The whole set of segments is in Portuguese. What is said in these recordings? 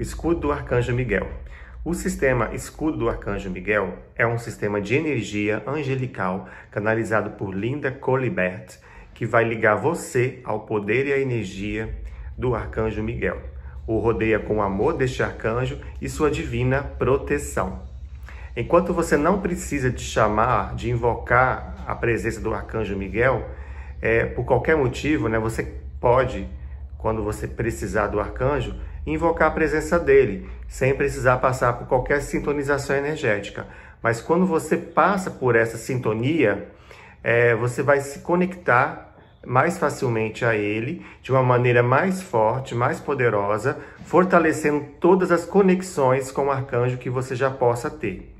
Escudo do Arcanjo Miguel. O sistema Escudo do Arcanjo Miguel é um sistema de energia angelical canalizado por Linda Colibert, que vai ligar você ao poder e à energia do Arcanjo Miguel. O rodeia com o amor deste arcanjo e sua divina proteção. Enquanto você não precisa de chamar, de invocar a presença do Arcanjo Miguel, é, por qualquer motivo, né, você pode quando você precisar do arcanjo, invocar a presença dele, sem precisar passar por qualquer sintonização energética. Mas quando você passa por essa sintonia, é, você vai se conectar mais facilmente a ele, de uma maneira mais forte, mais poderosa, fortalecendo todas as conexões com o arcanjo que você já possa ter.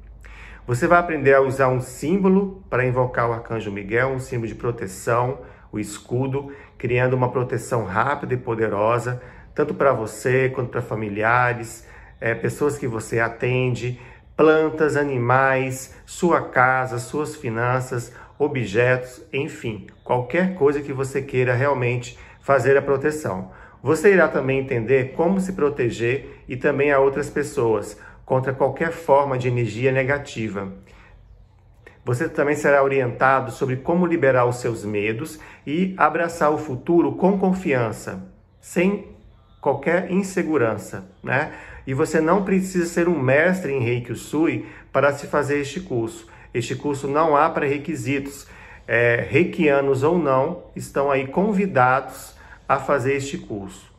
Você vai aprender a usar um símbolo para invocar o arcanjo Miguel, um símbolo de proteção, o escudo, criando uma proteção rápida e poderosa, tanto para você quanto para familiares, é, pessoas que você atende, plantas, animais, sua casa, suas finanças, objetos, enfim, qualquer coisa que você queira realmente fazer a proteção. Você irá também entender como se proteger e também a outras pessoas contra qualquer forma de energia negativa. Você também será orientado sobre como liberar os seus medos e abraçar o futuro com confiança, sem qualquer insegurança, né? E você não precisa ser um mestre em Reiki Usui para se fazer este curso. Este curso não há pré-requisitos. É, reikianos ou não estão aí convidados a fazer este curso.